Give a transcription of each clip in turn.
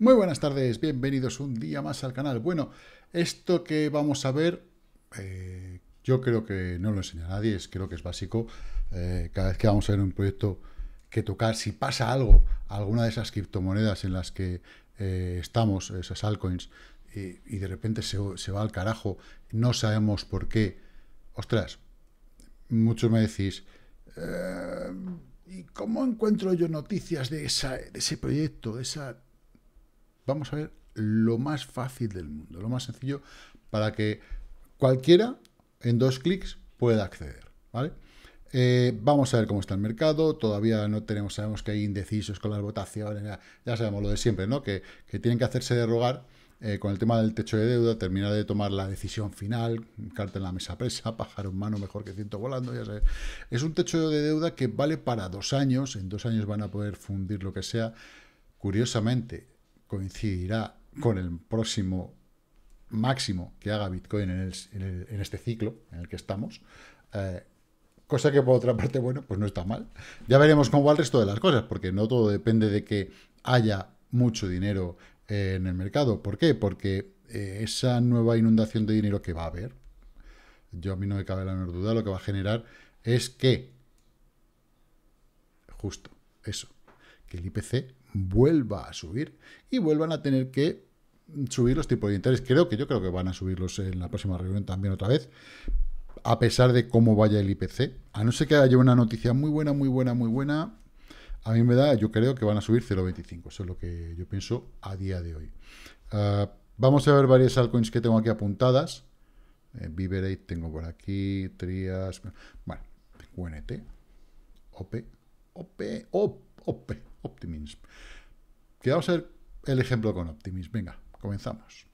Muy buenas tardes, bienvenidos un día más al canal. Bueno, esto que vamos a ver, eh, yo creo que no lo enseña a nadie, es, creo que es básico. Eh, cada vez que vamos a ver un proyecto que tocar, si pasa algo, alguna de esas criptomonedas en las que eh, estamos, esas altcoins, y, de repente se, va al carajo, no sabemos por qué. Ostras, muchos me decís, ¿y cómo encuentro yo noticias de, de ese proyecto, de esa vamos a ver lo más fácil del mundo, lo más sencillo para que cualquiera en dos clics pueda acceder, ¿vale? Eh, vamos a ver cómo está el mercado, todavía no tenemos, sabemos que hay indecisos con las votaciones, ya, sabemos lo de siempre, ¿no? Que, tienen que hacerse derogar eh, con el tema del techo de deuda, terminar de tomar la decisión final, carta en la mesa presa, pájaro en mano mejor que ciento volando, ya sabes. Es un techo de deuda que vale para dos años, en dos años van a poder fundir lo que sea. Curiosamente, coincidirá con el próximo máximo que haga Bitcoin en, este ciclo en el que estamos. Eh, cosa que por otra parte, bueno, pues no está mal. Ya veremos cómo va el resto de las cosas, porque no todo depende de que haya mucho dinero en el mercado. ¿Por qué? Porque eh, esa nueva inundación de dinero que va a haber, yo a mí no me cabe la menor duda, lo que va a generar es que, justo eso, que el IPC vuelva a subir y vuelvan a tener que subir los tipos de interés. Creo que yo creo que van a subirlos en la próxima reunión también otra vez, a pesar de cómo vaya el IPC. A no ser que haya una noticia muy buena, muy buena, muy buena, a mí me da, yo creo que van a subir 0,25. Eso es lo que yo pienso a día de hoy. Ah, vamos a ver varias altcoins que tengo aquí apuntadas. Viberate eh, tengo por aquí, Trias, bueno, UNT, OP, OP, OP op, Optimism. a ser el ejemplo con Optimism. Venga, comenzamos.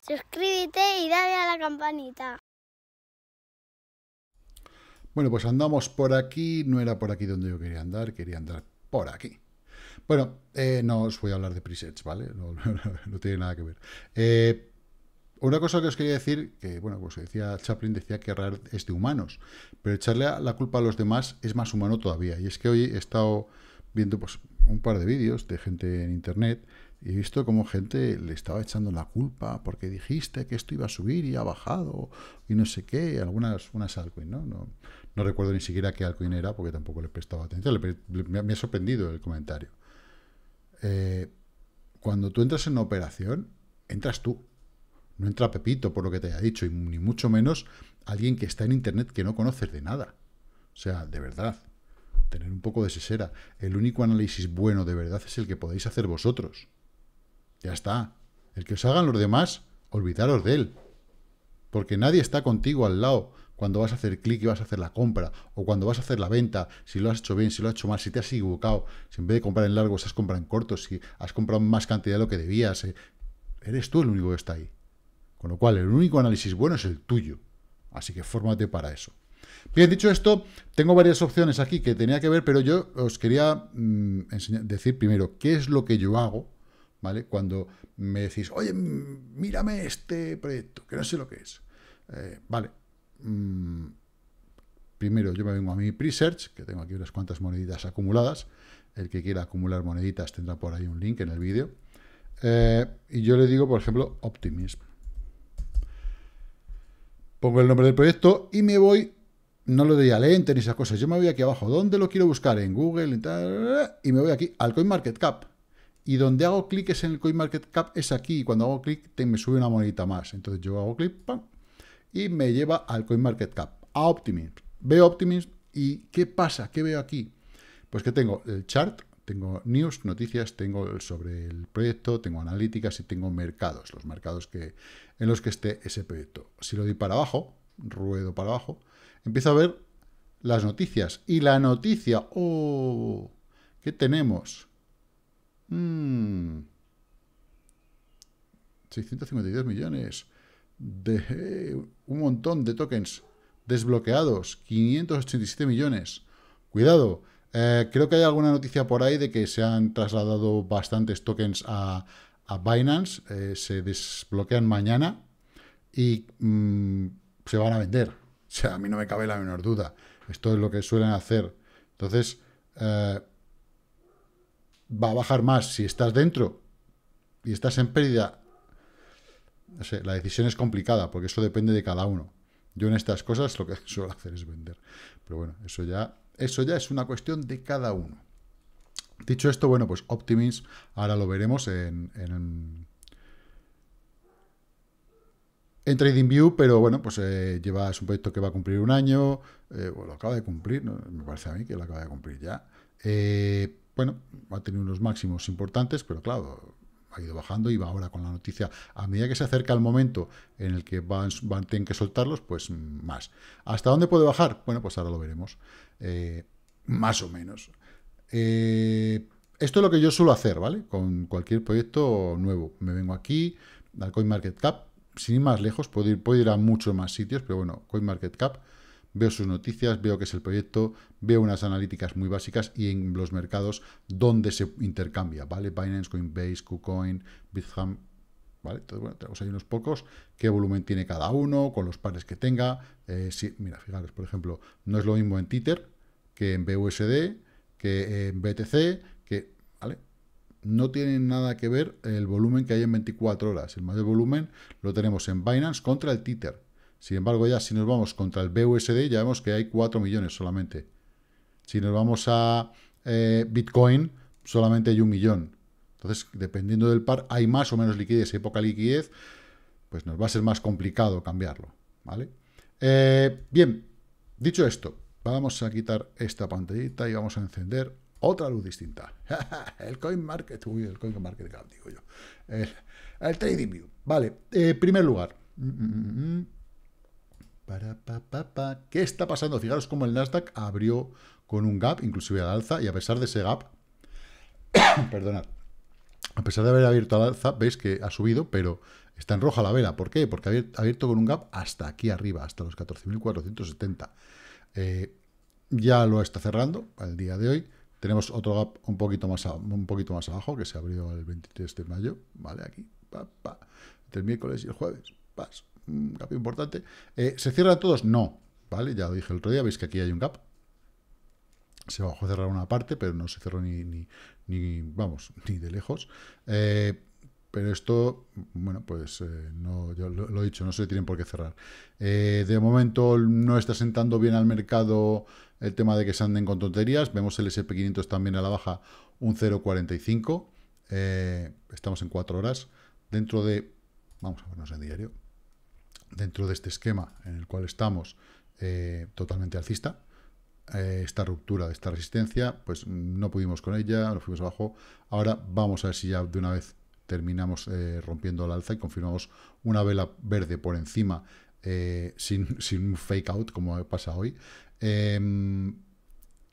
Suscríbete y dale a la campanita. Bueno, pues andamos por aquí, no era por aquí donde yo quería andar, quería andar por aquí. Bueno, eh, no os voy a hablar de presets, ¿vale? No, tiene nada que ver. Eh, una cosa que os quería decir, que bueno, pues decía Chaplin, decía que errar es de humanos, pero echarle la culpa a los demás es más humano todavía. Y es que hoy he estado viendo pues, un par de vídeos de gente en internet y he visto cómo gente le estaba echando la culpa porque dijiste que esto iba a subir y ha bajado y no sé qué, algunas unas altcoins, ¿no? no no recuerdo ni siquiera qué altcoin era porque tampoco le he prestado atención. me, ha sorprendido el comentario. Eh, cuando tú entras en una operación, entras tú. No entra Pepito por lo que te haya dicho, y ni mucho menos alguien que está en internet que no conoces de nada. O sea, de verdad, tener un poco de sesera. El único análisis bueno de verdad es el que podéis hacer vosotros. Ya está. El que os hagan los demás, olvidaros de él. Porque nadie está contigo al lado cuando vas a hacer clic y vas a hacer la compra, o cuando vas a hacer la venta, si lo has hecho bien, si lo has hecho mal, si te has equivocado, si en vez de comprar en largo, si has comprado en corto, si has comprado más cantidad de lo que debías, eh, eres tú el único que está ahí. Con lo cual, el único análisis bueno es el tuyo. Así que fórmate para eso. Bien, dicho esto, tengo varias opciones aquí que tenía que ver, pero yo os quería mm, decir primero qué es lo que yo hago, ¿vale? Cuando me decís, oye, mírame este proyecto, que no sé lo que es. Eh, vale, Mm, primero yo me vengo a mi Presearch, que tengo aquí unas cuantas moneditas acumuladas. El que quiera acumular moneditas tendrá por ahí un link en el vídeo. Eh, y yo le digo, por ejemplo, Optimism. Pongo el nombre del proyecto y me voy, no lo doy al enter ni esas cosas, yo me voy aquí abajo, ¿dónde lo quiero buscar? En Google, y me voy aquí al CoinMarketCap. Y donde hago clic es en el CoinMarketCap, es aquí, y cuando hago clic me sube una monedita más. Entonces yo hago clic, ¡pam! y me lleva al CoinMarketCap, a Optimism. Veo Optimism y ¿qué pasa? ¿Qué veo aquí? Pues que tengo el chart, tengo news, noticias, tengo sobre el proyecto, tengo analíticas y tengo mercados, los mercados que, en los que esté ese proyecto. Si lo doy para abajo, ruedo para abajo, empiezo a ver las noticias. Y la noticia, ¡oh! ¿Qué tenemos? 652 mm. millones. ...de un montón de tokens desbloqueados, 587 millones. Cuidado, eh, creo que hay alguna noticia por ahí de que se han trasladado bastantes tokens a, Binance, eh, se desbloquean mañana y mm, se van a vender. O sea, a mí no me cabe la menor duda. Esto es lo que suelen hacer. Entonces, eh, va a bajar más si estás dentro y estás en pérdida la decisión es complicada porque eso depende de cada uno. Yo en estas cosas lo que suelo hacer es vender. Pero bueno, eso ya, eso ya es una cuestión de cada uno. Dicho esto, bueno, pues Optimis ahora lo veremos en, en, TradingView, pero bueno, pues eh, lleva, es un proyecto que va a cumplir un año, eh, lo acaba de cumplir, me parece a mí que lo acaba de cumplir ya. Eh, bueno, va a tener unos máximos importantes, pero claro, ha ido bajando y va ahora con la noticia. A medida que se acerca el momento en el que van, a tienen que soltarlos, pues más. ¿Hasta dónde puede bajar? Bueno, pues ahora lo veremos. Eh, más o menos. Eh, esto es lo que yo suelo hacer, ¿vale? Con cualquier proyecto nuevo. Me vengo aquí, al CoinMarketCap. Sin ir más lejos, puedo puedo ir a muchos más sitios, pero bueno, CoinMarketCap veo sus noticias, veo qué es el proyecto, veo unas analíticas muy básicas y en los mercados donde se intercambia, ¿vale? Binance, Coinbase, KuCoin, Bitham, ¿vale? Entonces, bueno, tenemos ahí unos pocos, qué volumen tiene cada uno, con los pares que tenga. Eh, mira, fijaros, por ejemplo, no es lo mismo en Tether que en BUSD, que en BTC, que, ¿vale? No tiene nada que ver el volumen que hay en 24 horas. El mayor volumen lo tenemos en Binance contra el Tether. Sin embargo, ya si nos vamos contra el BUSD, ya vemos que hay 4 millones solamente. Si nos vamos a eh, Bitcoin, solamente hay un millón. Entonces, dependiendo del par, hay más o menos liquidez, hay poca liquidez, pues nos va a ser más complicado cambiarlo. ¿vale? Eh, bien, dicho esto, vamos a quitar esta pantallita y vamos a encender otra luz distinta. el coin market, uy, el coin market digo yo. El, trading view. Vale, eh, primer lugar. Mm, mm, mm, ¿Qué está pasando? Fijaros cómo el Nasdaq abrió con un gap, inclusive al alza, y a pesar de ese gap, perdonad, a pesar de haber abierto al alza, veis que ha subido, pero está en roja la vela. ¿Por qué? Porque ha abierto con un gap hasta aquí arriba, hasta los 14.470. Eh, ya lo está cerrando al día de hoy. Tenemos otro gap un poquito más, abajo, que se abrió el 23 de mayo, ¿vale? Aquí, pa, pa, entre el miércoles y el jueves, paso un gap importante. Eh, ¿Se cierra todos? No, ¿vale? Ya lo dije el otro día, veis que aquí hay un gap. Se bajó a cerrar una parte, pero no se cerró ni, vamos, ni de lejos. Eh, pero esto, bueno, pues eh, no, yo lo, he dicho, no se tienen por qué cerrar. de momento no está sentando bien al mercado el tema de que se anden con tonterías. Vemos el SP500 también a la baja, un 0,45. estamos en cuatro horas. Dentro de, vamos a vernos en diario, dentro de este esquema en el cual estamos eh, totalmente alcista. Eh, esta ruptura de esta resistencia, pues no pudimos con ella, lo fuimos abajo. Ahora vamos a ver si ya de una vez terminamos eh, rompiendo la alza y confirmamos una vela verde por encima sin, sin, un fake out como pasa hoy. Em,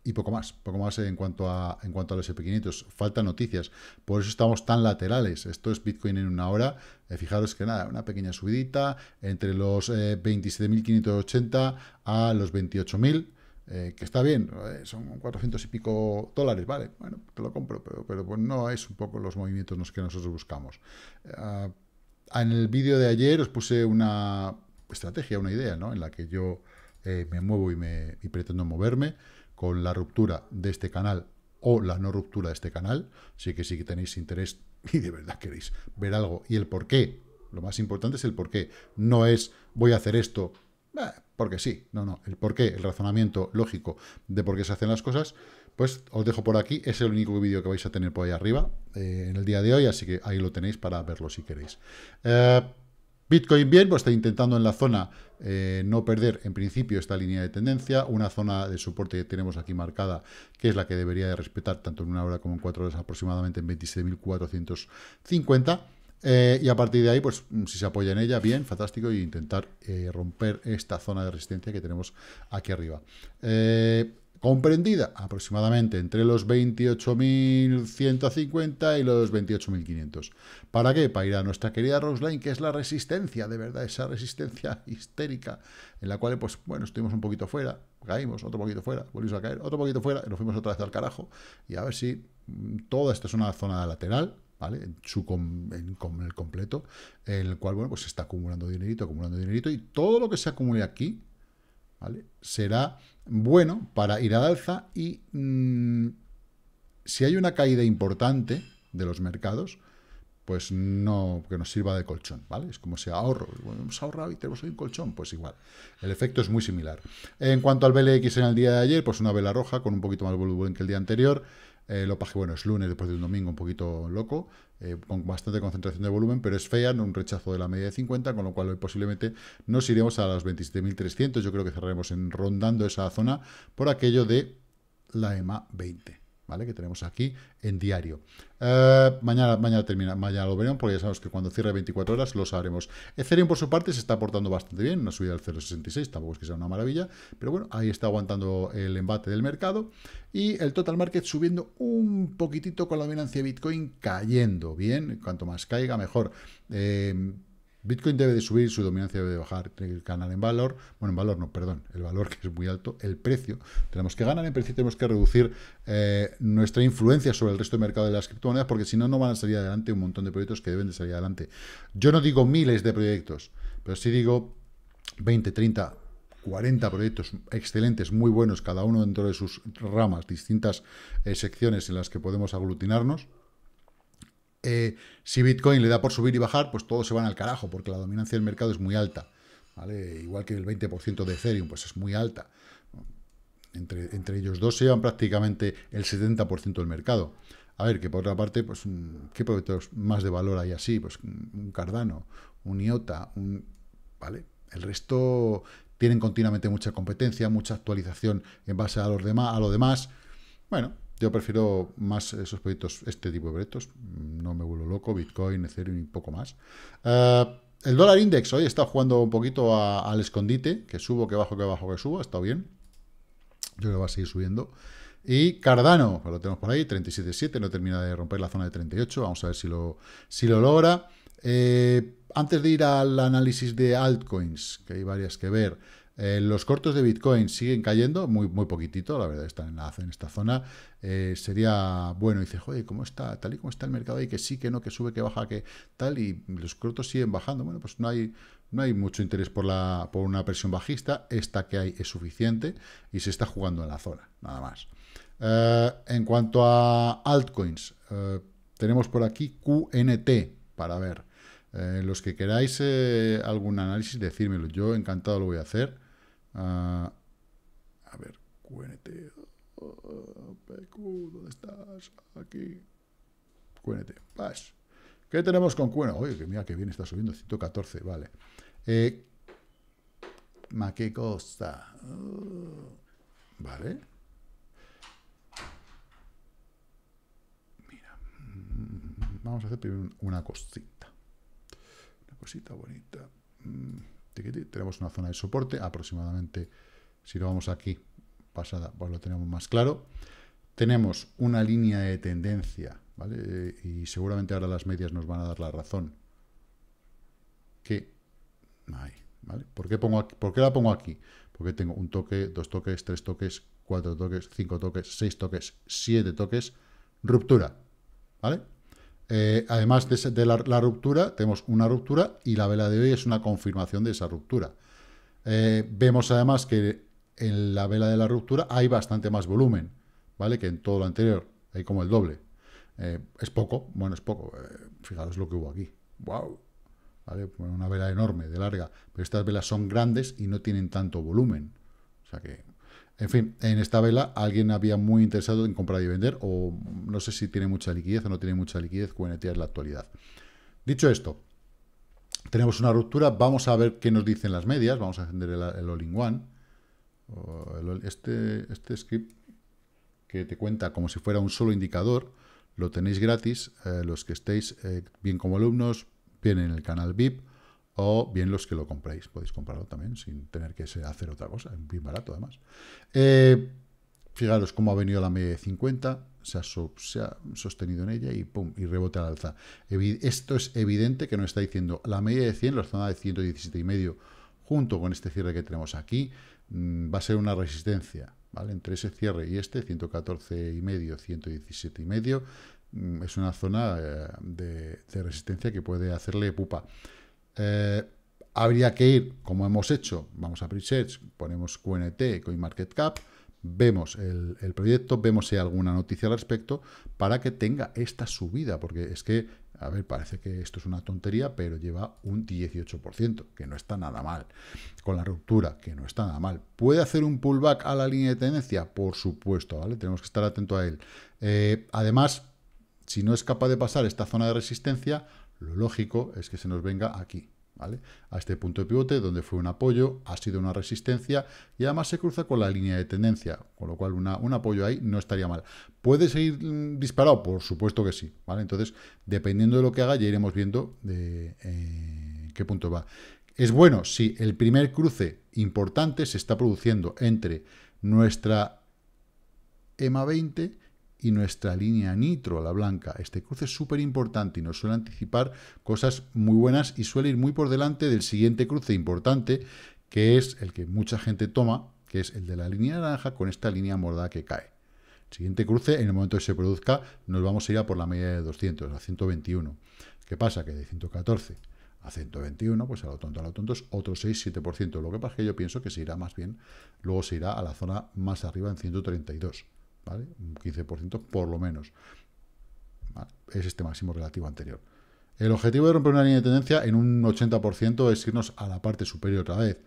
y poco más, poco más en cuanto a, en cuanto a los SP500. Faltan noticias, por eso estamos tan laterales. Esto es Bitcoin en una hora. Eh, fijaros que nada, una pequeña subidita entre los 27.580 eh, a los 28.000. Eh, que está bien, son 400 y pico dólares, vale, bueno, te lo compro, pero, pero pues no es un poco los movimientos los que nosotros buscamos. en el vídeo de ayer os puse una estrategia, una idea, ¿no? En la que yo me muevo y, me, y pretendo moverme con la ruptura de este canal o la no ruptura de este canal. Así que si tenéis interés y de verdad queréis ver algo y el por qué, lo más importante es el por qué. No es voy a hacer esto porque sí, no, no, el por qué, el razonamiento lógico de por qué se hacen las cosas, pues os dejo por aquí, es el único vídeo que vais a tener por ahí arriba eh, en el día de hoy, así que ahí lo tenéis para verlo si queréis. Eh, Bitcoin bien, pues está intentando en la zona eh, no perder en principio esta línea de tendencia, una zona de soporte que tenemos aquí marcada, que es la que debería de respetar tanto en una hora como en cuatro horas aproximadamente en 26.450. Eh, y a partir de ahí, pues mm, si se apoya en ella, bien, fantástico, y intentar eh, romper esta zona de resistencia que tenemos aquí arriba comprendida aproximadamente entre los 28.150 y los 28.500. ¿Para qué? Para ir a nuestra querida Rose Line, que es la resistencia, de verdad, esa resistencia histérica, en la cual, pues, bueno, estuvimos un poquito fuera, caímos, otro poquito fuera, volvimos a caer, otro poquito fuera, y nos fuimos otra vez al carajo, y a ver si mm, toda esta es una zona lateral, ¿vale? En, su el completo, en el cual, bueno, pues se está acumulando dinerito, acumulando dinerito, y todo lo que se acumule aquí, ¿vale? Será bueno para ir al alza y mm, si hay una caída importante de los mercados, pues no, que nos sirva de colchón, ¿vale? Es como si ahorro, hemos ahorrado y tenemos hoy un colchón, pues igual. El efecto es muy similar. En cuanto al BLX en el día de ayer, pues una vela roja con un poquito más volumen que el día anterior, eh, lo bueno, es lunes después de un domingo un poquito loco, eh, con bastante concentración de volumen, pero es fea, un rechazo de la media de 50, con lo cual hoy posiblemente nos iremos a los 27.300. Yo creo que cerraremos en rondando esa zona por aquello de la EMA 20. ¿vale? Que tenemos aquí en diario. Eh, mañana, mañana termina, mañana lo veremos, porque ya sabemos que cuando cierre 24 horas lo sabremos. Ethereum, por su parte, se está portando bastante bien, una subida del 0,66, tampoco es que sea una maravilla, pero bueno, ahí está aguantando el embate del mercado. Y el total market subiendo un poquitito con la dominancia de Bitcoin cayendo, bien, cuanto más caiga, mejor. Eh, Bitcoin debe de subir, su dominancia debe de bajar, ganar en valor, bueno, en valor no, perdón, el valor que es muy alto, el precio, tenemos que ganar en precio, tenemos que reducir eh, nuestra influencia sobre el resto del mercado de las criptomonedas, porque si no, no van a salir adelante un montón de proyectos que deben de salir adelante. Yo no digo miles de proyectos, pero sí digo 20, 30, 40 proyectos excelentes, muy buenos, cada uno dentro de sus ramas, distintas eh, secciones en las que podemos aglutinarnos, eh, si Bitcoin le da por subir y bajar, pues todos se van al carajo, porque la dominancia del mercado es muy alta. ¿vale? Igual que el 20% de Ethereum, pues es muy alta. Entre, ellos dos se llevan prácticamente el 70% del mercado. A ver, que por otra parte, pues, mm, ¿qué proyectos más de valor hay así? Pues mm, un Cardano, un IOTA, un... ¿Vale? El resto tienen continuamente mucha competencia, mucha actualización en base a los demás, a lo demás. Bueno, yo prefiero más esos proyectos, este tipo de proyectos. No me vuelvo loco, Bitcoin, Ethereum y poco más. Eh, el dólar index hoy está jugando un poquito al escondite, que subo, que bajo, que bajo, que subo, está bien. Yo creo que va a seguir subiendo. Y Cardano, pues lo tenemos por ahí, 37.7, no termina de romper la zona de 38, vamos a ver si lo, si lo logra. Eh, antes de ir al análisis de altcoins, que hay varias que ver, eh, los cortos de Bitcoin siguen cayendo, muy, muy poquitito, la verdad, están en, la, esta zona. Eh, sería bueno, dice, joder, ¿cómo está? Tal y como está el mercado ahí, que sí, que no, que sube, que baja, que tal, y los cortos siguen bajando. Bueno, pues no hay, no hay mucho interés por, por una presión bajista, esta que hay es suficiente y se está jugando en la zona, nada más. Eh, en cuanto a altcoins, tenemos por aquí QNT para ver. los que queráis algún análisis, decírmelo. Yo encantado lo voy a hacer. Ah, a ver, QNT. Ah, ¿dónde estás? Aquí. QNT. ¿Qué tenemos con QNT? Oye, que mira que bien está subiendo. 114, vale. Eh, ma qué cosa. Ah, vale. Mira. Mm, vamos a hacer primero una cosita. Una cosita bonita. Mm tenemos una zona de soporte, aproximadamente, si lo vamos aquí, pasada, pues lo tenemos más claro. Tenemos una línea de tendencia, ¿vale? Eh, y seguramente ahora las medias nos van a dar la razón. ¿Por qué, pongo ¿Por qué la pongo aquí? Porque tengo un toque, dos toques, tres toques, cuatro toques, cinco toques, seis toques, siete toques, ruptura, ¿vale? Eh, además de, la, ruptura, tenemos una ruptura y la vela de hoy es una confirmación de esa ruptura. Eh, vemos además que en la vela de la ruptura hay bastante más volumen, ¿vale? Que en todo lo anterior, hay como el doble. Eh, es poco, bueno, es poco. fijaros lo que hubo aquí. ¡Wow! Una vela enorme, de larga. Pero estas velas son grandes y no tienen tanto volumen. O sea que en fin, en esta vela alguien había muy interesado en comprar y vender, o no sé si tiene mucha liquidez o no tiene mucha liquidez QNT en la actualidad. Dicho esto, tenemos una ruptura, vamos a ver qué nos dicen las medias, vamos a encender el, all-in-one. Este, este, script que te cuenta como si fuera un solo indicador, lo tenéis gratis, eh, los que estéis eh, bien como alumnos, bien en el canal VIP, o bien los que lo compréis. Podéis comprarlo también sin tener que hacer otra cosa, es bien barato además. Eh, fijaros cómo ha venido la media de 50, se ha, sostenido en ella y pum, y rebote al alza. esto es evidente que no está diciendo la media de 100, la zona de 117,5 junto con este cierre que tenemos aquí, mm, va a ser una resistencia, ¿vale? Entre ese cierre y este, 114,5, 117,5, medio mm, es una zona eh, de resistencia que puede hacerle pupa. Eh, habría que ir, como hemos hecho, vamos a Presets, ponemos QNT, CoinMarketCap, vemos el, proyecto, vemos si hay alguna noticia al respecto, para que tenga esta subida, porque es que, a ver, parece que esto es una tontería, pero lleva un 18%, que no está nada mal, con la ruptura, que no está nada mal. ¿Puede hacer un pullback a la línea de tendencia? Por supuesto, ¿vale? Tenemos que estar atento a él. Eh, además, si no es capaz de pasar esta zona de resistencia, lo lógico es que se nos venga aquí, ¿vale? A este punto de pivote, donde fue un apoyo, ha sido una resistencia y además se cruza con la línea de tendencia, con lo cual un apoyo ahí no estaría mal. ¿Puede seguir mm, disparado? Por supuesto que sí, ¿vale? Entonces, dependiendo de lo que haga, ya iremos viendo de eh, qué punto va. Es bueno si el primer cruce importante se está produciendo entre nuestra EMA 20 y nuestra línea nitro, la blanca. Este cruce es súper importante y nos suele anticipar cosas muy buenas y suele ir muy por delante del siguiente cruce importante, que es el que mucha gente toma, que es el de la línea naranja con esta línea morda que cae. siguiente cruce, en el momento que se produzca, nos vamos a ir a por la media de 200, a 121. ¿Qué pasa? Que de 114 a 121, pues a lo tonto, a lo tonto es otro 6-7%. Lo que pasa es que yo pienso que se irá más bien, luego se irá a la zona más arriba en 132. ¿vale? Un 15% por lo menos. Es este máximo relativo anterior. El objetivo de romper una línea de tendencia en un 80% es irnos a la parte superior otra vez.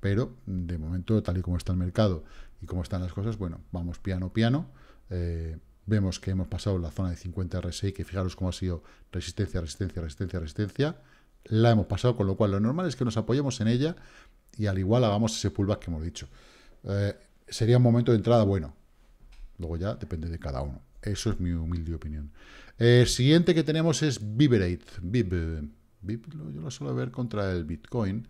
Pero, de momento, tal y como está el mercado y como están las cosas, bueno, vamos piano, piano. Eh, vemos que hemos pasado la zona de 50 RSI, que fijaros cómo ha sido resistencia, resistencia, resistencia, resistencia. La hemos pasado, con lo cual lo normal es que nos apoyemos en ella y al igual hagamos ese pullback que hemos dicho. Eh, sería un momento de entrada bueno, Luego ya depende de cada uno. Eso es mi humilde opinión. El siguiente que tenemos es Vibrate. Vib, yo lo suelo ver contra el Bitcoin,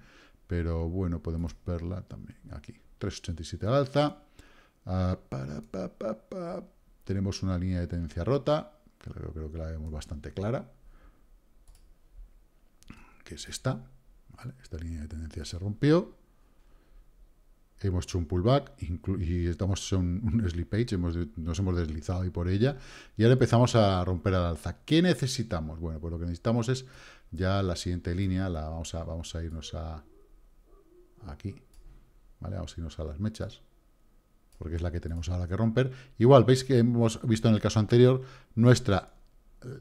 pero bueno, podemos verla también aquí. 3,87 al alza. Ah, tenemos una línea de tendencia rota, que creo, que la vemos bastante clara, que es esta. Esta línea de tendencia se rompió hemos hecho un pullback y estamos en un, page, nos hemos deslizado y por ella, y ahora empezamos a romper al alza. ¿Qué necesitamos? Bueno, pues lo que necesitamos es ya la siguiente línea, la vamos a, vamos a irnos a aquí, ¿vale? Vamos a irnos a las mechas, porque es la que tenemos ahora que romper. Igual, veis que hemos visto en el caso anterior nuestra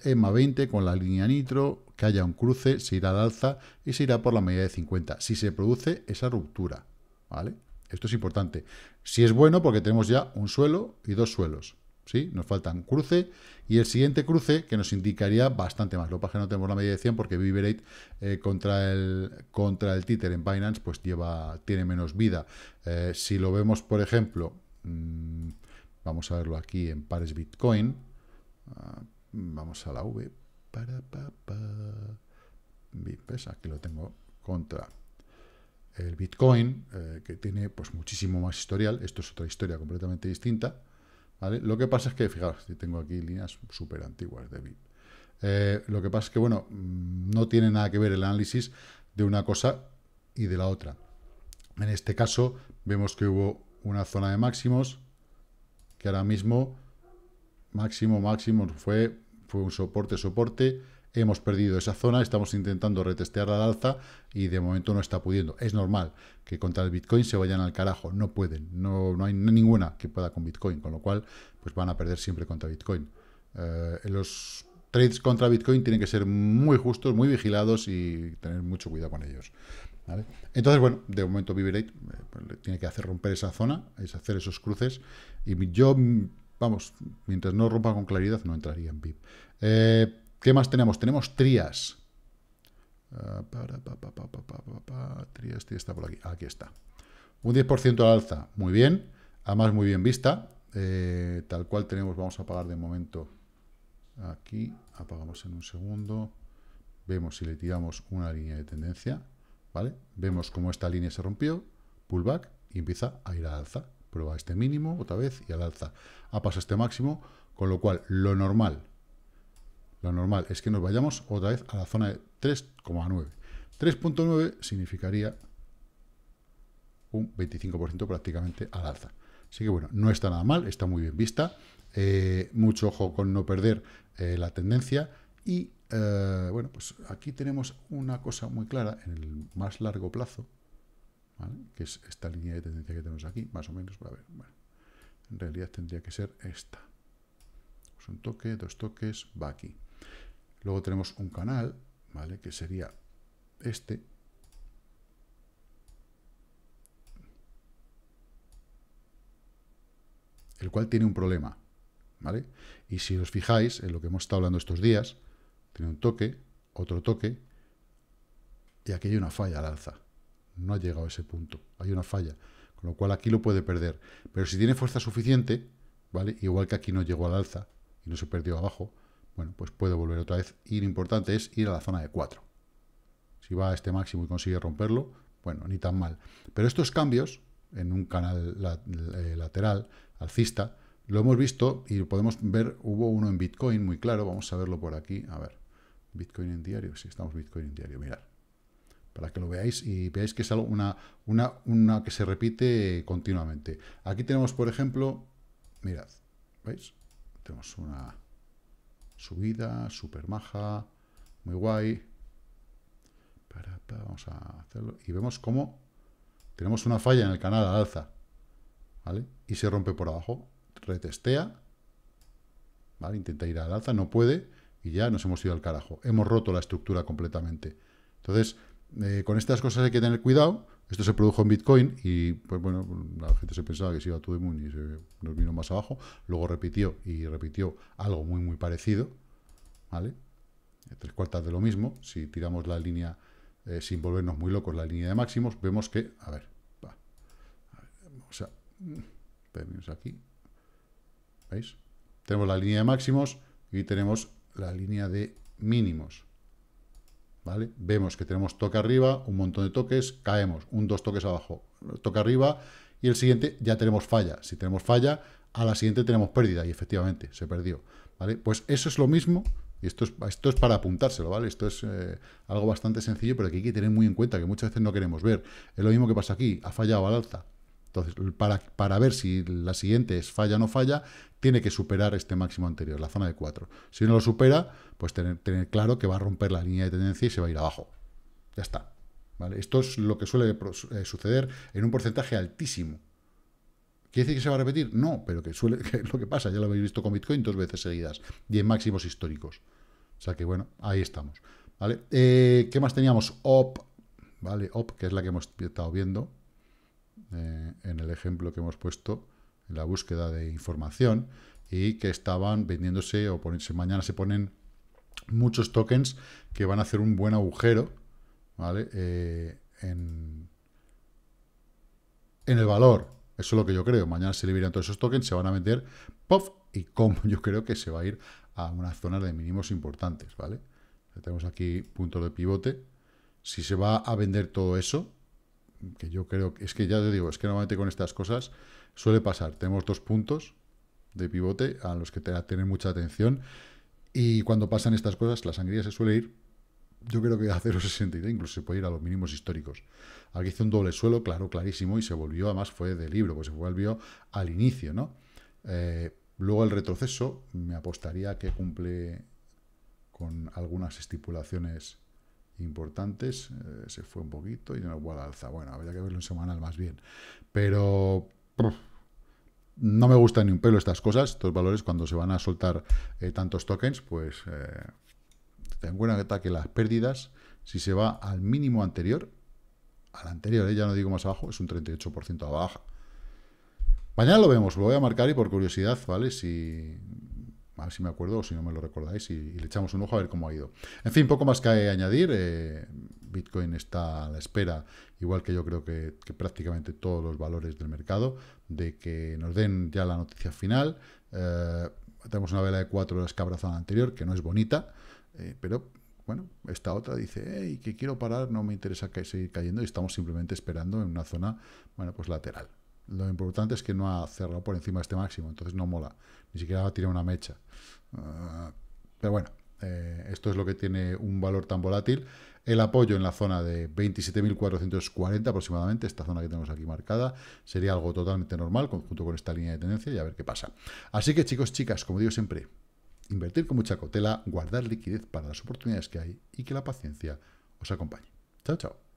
EMA eh, 20 con la línea nitro, que haya un cruce, se irá al alza y se irá por la medida de 50, si se produce esa ruptura, ¿vale? Esto es importante. Si es bueno, porque tenemos ya un suelo y dos suelos. ¿sí? Nos faltan cruce y el siguiente cruce que nos indicaría bastante más. Lo que pasa es que no tenemos la media de 100 porque Viverate eh, contra, el, contra el títer en Binance pues lleva, tiene menos vida. Eh, si lo vemos, por ejemplo, mm, vamos a verlo aquí en pares Bitcoin. Ah, vamos a la V. Para, pues Aquí lo tengo contra el Bitcoin, eh, que tiene pues muchísimo más historial, esto es otra historia completamente distinta, Lo que pasa es que, fijaros, tengo aquí líneas súper antiguas de Bit. Eh, lo que pasa es que, bueno, mm, no tiene nada que ver el análisis de una cosa y de la otra. En este caso, vemos que hubo una zona de máximos, que ahora mismo, máximo, máximo, fue, fue un soporte, soporte, hemos perdido esa zona, estamos intentando retestear la alza y de momento no está pudiendo. Es normal que contra el Bitcoin se vayan al carajo, no pueden, no, hay ninguna que pueda con Bitcoin, con lo cual pues van a perder siempre contra Bitcoin. Eh, los trades contra Bitcoin tienen que ser muy justos, muy vigilados y tener mucho cuidado con ellos. Entonces, bueno, de momento Vibrate eh, tiene que hacer romper esa zona, es hacer esos cruces y yo... Vamos, mientras no rompa con claridad, no entraría en VIP. Eh, ¿Qué más tenemos? Tenemos trías. trías, está por aquí. Aquí está. Un 10% al alza. Muy bien. Además, muy bien vista. Eh, tal cual tenemos, vamos a apagar de momento aquí. Apagamos en un segundo. Vemos si le tiramos una línea de tendencia. ¿Vale? Vemos cómo esta línea se rompió. Pullback. Y empieza a ir al alza. Prueba este mínimo otra vez y al alza. A pasado este máximo. Con lo cual, lo normal lo normal es que nos vayamos otra vez a la zona de 3,9. 3,9 significaría un 25% prácticamente al alza. Así que bueno, no está nada mal, está muy bien vista. Eh, mucho ojo con no perder eh, la tendencia. Y eh, bueno, pues aquí tenemos una cosa muy clara en el más largo plazo, que es esta línea de tendencia que tenemos aquí, más o menos. A ver, en realidad tendría que ser esta. Pues un toque, dos toques, va aquí. Luego tenemos un canal, ¿vale? Que sería este. El cual tiene un problema, ¿vale? Y si os fijáis en lo que hemos estado hablando estos días, tiene un toque, otro toque, y aquí hay una falla al alza. No ha llegado a ese punto, hay una falla. Con lo cual aquí lo puede perder. Pero si tiene fuerza suficiente, ¿vale? Igual que aquí no llegó al alza y no se perdió abajo, bueno, pues puedo volver otra vez. Y lo importante es ir a la zona de 4. Si va a este máximo y consigue romperlo, bueno, ni tan mal. Pero estos cambios en un canal eh, lateral alcista, lo hemos visto y podemos ver, hubo uno en Bitcoin muy claro, vamos a verlo por aquí, a ver, Bitcoin en diario, si sí, estamos Bitcoin en diario, mirad, para que lo veáis y veáis que es algo, una, una, una que se repite continuamente. Aquí tenemos, por ejemplo, mirad, ¿veis? Tenemos una, subida, super maja, muy guay. vamos a hacerlo. Y vemos cómo tenemos una falla en el canal al alza. Y se rompe por abajo, retestea. ¿Vale? Intenta ir al alza, no puede. Y ya nos hemos ido al carajo. Hemos roto la estructura completamente. Entonces, eh, con estas cosas hay que tener cuidado esto se produjo en Bitcoin y, pues bueno, la gente se pensaba que se iba a todo el mundo y se, nos vino más abajo. Luego repitió y repitió algo muy, muy parecido, ¿vale? Eh, tres cuartas de lo mismo. Si tiramos la línea, eh, sin volvernos muy locos, la línea de máximos, vemos que, a ver, va. A mm, aquí, ¿veis? Tenemos la línea de máximos y tenemos la línea de mínimos. ¿vale? Vemos que tenemos toque arriba, un montón de toques, caemos, un dos toques abajo, toque arriba, y el siguiente ya tenemos falla. Si tenemos falla, a la siguiente tenemos pérdida, y efectivamente, se perdió, ¿vale? Pues eso es lo mismo, y esto es, esto es para apuntárselo, ¿vale? Esto es eh, algo bastante sencillo, pero que hay que tener muy en cuenta, que muchas veces no queremos ver. Es lo mismo que pasa aquí, ha fallado al alza, entonces, para, para, ver si la siguiente es falla o no falla, tiene que superar este máximo anterior, la zona de 4. Si no lo supera, pues tener, claro que va a romper la línea de tendencia y se va a ir abajo. Ya está. ¿Vale? Esto es lo que suele eh, suceder en un porcentaje altísimo. ¿Quiere decir que se va a repetir? No, pero que suele, que es lo que pasa, ya lo habéis visto con Bitcoin dos veces seguidas y en máximos históricos. O sea que bueno, ahí estamos. Eh, ¿Qué más teníamos? ¿vale? OP, que es la que hemos estado viendo eh, en el ejemplo que hemos puesto, en la búsqueda de información, y que estaban vendiéndose o ponerse Mañana se ponen muchos tokens que van a hacer un buen agujero, ¿vale? Eh, en, el valor. Eso es lo que yo creo. Mañana se liberan todos esos tokens, se van a meter, ¡pof! Y como yo creo que se va a ir a unas zonas de mínimos importantes, ¿vale? Tenemos aquí puntos de pivote. Si se va a vender todo eso, que yo creo, es que ya te digo, es que normalmente con estas cosas suele pasar. Tenemos dos puntos de pivote a los que tener mucha atención y cuando pasan estas cosas la sangría se suele ir, yo creo que a 0,63 incluso se puede ir a los mínimos históricos. Aquí hizo un doble suelo, claro, clarísimo, y se volvió, además fue de libro, pues se volvió al inicio, ¿no? Eh, luego el retroceso, me apostaría que cumple con algunas estipulaciones importantes, eh, se fue un poquito y una buena alza. Bueno, habría que verlo en semanal más bien. Pero no me gustan ni un pelo estas cosas, estos valores cuando se van a soltar eh, tantos tokens, pues eh, ten en cuenta que las pérdidas, si se va al mínimo anterior, al anterior, eh, ya no digo más abajo, es un 38% a baja. Mañana lo vemos, lo voy a marcar y por curiosidad, ¿vale? Si a ver si me acuerdo o si no me lo recordáis y, le echamos un ojo a ver cómo ha ido. En fin, poco más que añadir. Eh, Bitcoin está a la espera, igual que yo creo que, prácticamente todos los valores del mercado, de que nos den ya la noticia final. Eh, tenemos una vela de cuatro horas que abrazó la anterior, que no es bonita, eh, pero bueno, esta otra dice, y que quiero parar, no me interesa que seguir cayendo y estamos simplemente esperando en una zona, bueno, pues lateral. Lo importante es que no ha cerrado por encima de este máximo, entonces no mola. Ni siquiera va una mecha. Ah, pero bueno, eh, esto es lo que tiene un valor tan volátil. El apoyo en la zona de 27.440 aproximadamente, esta zona que tenemos aquí marcada, sería algo totalmente normal junto con esta línea de tendencia y a ver qué pasa. Así que chicos, chicas, como digo siempre, invertir con mucha cautela, guardar liquidez para las oportunidades que hay y que la paciencia os acompañe. Chao, chao.